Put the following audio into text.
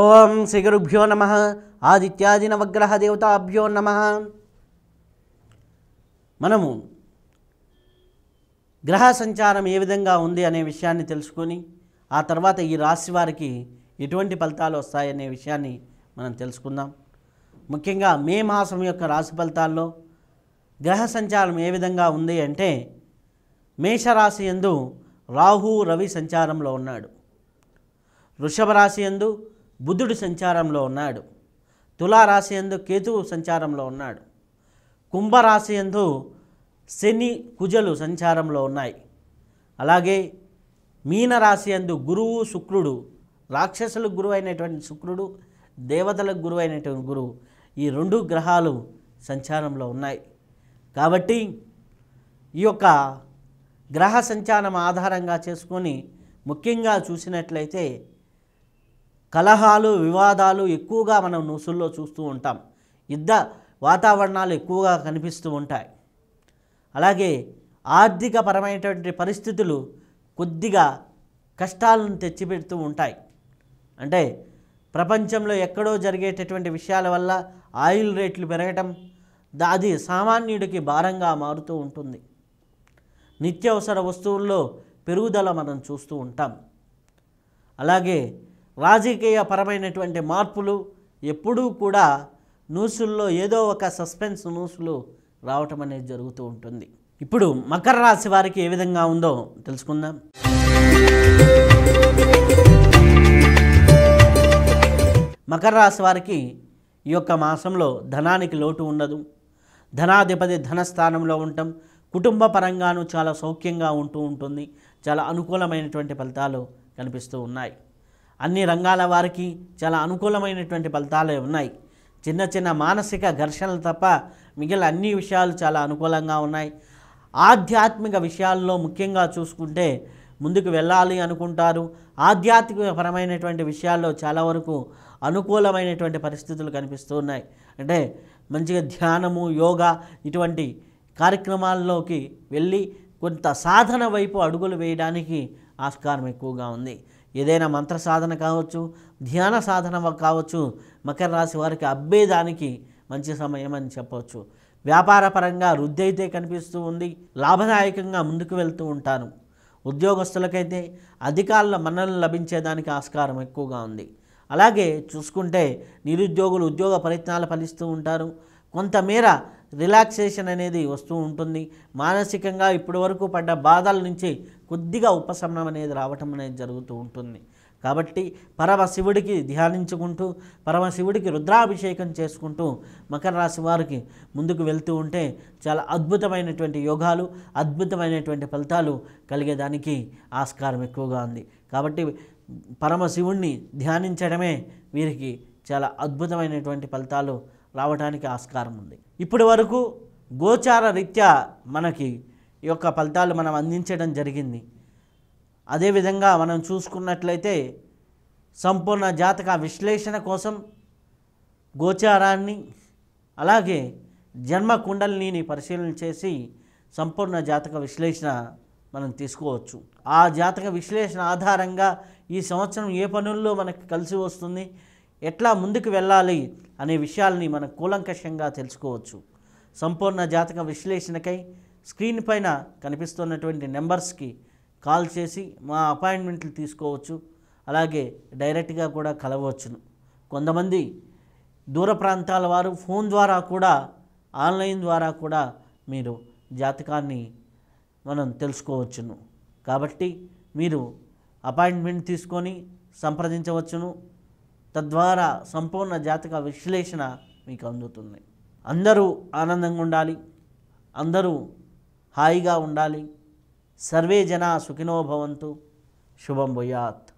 ఓం శ్రీ గురుభ్యో నమ ఆదిత్యాది నవగ్రహ దేవతాభ్యో నమ మనము గ్రహ సంచారం ఏ విధంగా ఉంది అనే విషయాన్ని తెలుసుకొని ఆ తర్వాత ఈ రాశి వారికి ఎటువంటి ఫలితాలు వస్తాయనే విషయాన్ని మనం తెలుసుకుందాం ముఖ్యంగా మే మాసం యొక్క రాశి ఫలితాల్లో గ్రహ సంచారం ఏ విధంగా ఉంది అంటే మేషరాశి ఎందు రాహు రవి సంచారంలో ఉన్నాడు వృషభ రాశి ఎందు బుద్ధుడు సంచారంలో ఉన్నాడు తులారాశి ఎందు కేతువు సంచారంలో ఉన్నాడు కుంభరాశి ఎందు శని కుజలు సంచారంలో ఉన్నాయి అలాగే మీనరాశి ఎందు గురువు శుక్రుడు రాక్షసులకు గురువు అయినటువంటి శుక్రుడు దేవతలకు గురువు అయినటువంటి గురువు ఈ రెండు గ్రహాలు సంచారంలో ఉన్నాయి కాబట్టి ఈ యొక్క గ్రహ సంచారం ఆధారంగా చేసుకొని ముఖ్యంగా చూసినట్లయితే కలహాలు వివాదాలు ఎక్కువగా మనం న్యూసుల్లో చూస్తూ ఉంటాం యుద్ధ వాతావరణాలు ఎక్కువగా కనిపిస్తూ ఉంటాయి అలాగే ఆర్థిక పరమైనటువంటి పరిస్థితులు కొద్దిగా కష్టాలను తెచ్చిపెడుతూ ఉంటాయి అంటే ప్రపంచంలో ఎక్కడో జరిగేటటువంటి విషయాల వల్ల ఆయిల్ రేట్లు పెరగటం అది సామాన్యుడికి భారంగా మారుతూ ఉంటుంది నిత్యావసర వస్తువుల్లో పెరుగుదల మనం చూస్తూ ఉంటాం అలాగే రాజకీయ పరమైనటువంటి మార్పులు ఎప్పుడూ కూడా న్యూసుల్లో ఏదో ఒక సస్పెన్స్ న్యూసులు రావటం అనేది జరుగుతూ ఉంటుంది ఇప్పుడు మకర రాశి వారికి ఏ విధంగా ఉందో తెలుసుకుందాం మకర రాశి వారికి ఈ యొక్క మాసంలో ధనానికి లోటు ఉండదు ధనాధిపతి ధనస్థానంలో ఉండటం కుటుంబ పరంగాను చాలా సౌఖ్యంగా ఉంటూ ఉంటుంది చాలా అనుకూలమైనటువంటి ఫలితాలు కనిపిస్తూ ఉన్నాయి అన్ని రంగాల వారికి చాలా అనుకూలమైనటువంటి ఫలితాలే ఉన్నాయి చిన్న చిన్న మానసిక ఘర్షణలు తప్ప మిగిలిన అన్ని విషయాలు చాలా అనుకూలంగా ఉన్నాయి ఆధ్యాత్మిక విషయాల్లో ముఖ్యంగా చూసుకుంటే ముందుకు వెళ్ళాలి అనుకుంటారు ఆధ్యాత్మికపరమైనటువంటి విషయాల్లో చాలా వరకు అనుకూలమైనటువంటి పరిస్థితులు కనిపిస్తూ ఉన్నాయి అంటే మంచిగా ధ్యానము యోగా ఇటువంటి కార్యక్రమాల్లోకి వెళ్ళి కొంత సాధన వైపు అడుగులు వేయడానికి ఆస్కారం ఎక్కువగా ఉంది ఏదైనా మంత్ర సాధన కావచ్చు ధ్యాన సాధన కావచ్చు మకర రాశి వారికి అబ్బేదానికి మంచి సమయం అని చెప్పవచ్చు వ్యాపారపరంగా వృద్ధి అయితే కనిపిస్తూ ఉంది లాభదాయకంగా ముందుకు వెళ్తూ ఉంటాను ఉద్యోగస్తులకైతే అధికారుల మన్నలు లభించేదానికి ఆస్కారం ఎక్కువగా ఉంది అలాగే చూసుకుంటే నిరుద్యోగులు ఉద్యోగ ప్రయత్నాలు ఫలిస్తూ ఉంటారు కొంతమేర రిలాక్సేషన్ అనేది వస్తూ ఉంటుంది మానసికంగా ఇప్పటి వరకు పడ్డ బాధల నుంచి కొద్దిగా ఉపశమనం అనేది రావటం అనేది జరుగుతూ ఉంటుంది కాబట్టి పరమశివుడికి ధ్యానించుకుంటూ పరమశివుడికి రుద్రాభిషేకం చేసుకుంటూ మకర రాశి వారికి ముందుకు వెళ్తూ ఉంటే చాలా అద్భుతమైనటువంటి యోగాలు అద్భుతమైనటువంటి ఫలితాలు కలిగేదానికి ఆస్కారం ఎక్కువగా ఉంది కాబట్టి పరమశివుణ్ణి ధ్యానించడమే వీరికి చాలా అద్భుతమైనటువంటి ఫలితాలు రావడానికి ఆస్కారం ఉంది ఇప్పటి వరకు గోచార రీత్యా మనకి ఈ యొక్క ఫలితాలు మనం అందించడం జరిగింది అదేవిధంగా మనం చూసుకున్నట్లయితే సంపూర్ణ జాతక విశ్లేషణ కోసం గోచారాన్ని అలాగే జన్మ కుండలిని పరిశీలన చేసి సంపూర్ణ జాతక విశ్లేషణ మనం తీసుకోవచ్చు ఆ జాతక విశ్లేషణ ఆధారంగా ఈ సంవత్సరం ఏ పనుల్లో మనకు కలిసి వస్తుంది ఎట్లా ముందుకు వెళ్ళాలి అనే విషయాల్ని మనం కూలంకషంగా తెలుసుకోవచ్చు సంపూర్ణ జాతక విశ్లేషణకై స్క్రీన్ పైన కనిపిస్తున్నటువంటి నెంబర్స్కి కాల్ చేసి మా అపాయింట్మెంట్లు తీసుకోవచ్చు అలాగే డైరెక్ట్గా కూడా కలవచ్చును కొంతమంది దూర ప్రాంతాల వారు ఫోన్ ద్వారా కూడా ఆన్లైన్ ద్వారా కూడా మీరు జాతకాన్ని మనం తెలుసుకోవచ్చును కాబట్టి మీరు అపాయింట్మెంట్ తీసుకొని సంప్రదించవచ్చును తద్వారా సంపూర్ణ జాతక విశ్లేషణ మీకు అందుతుంది అందరూ ఆనందంగా ఉండాలి అందరూ హాయిగా ఉండాలి సర్వే జనా సుఖినోభవంతు శుభం భూయాత్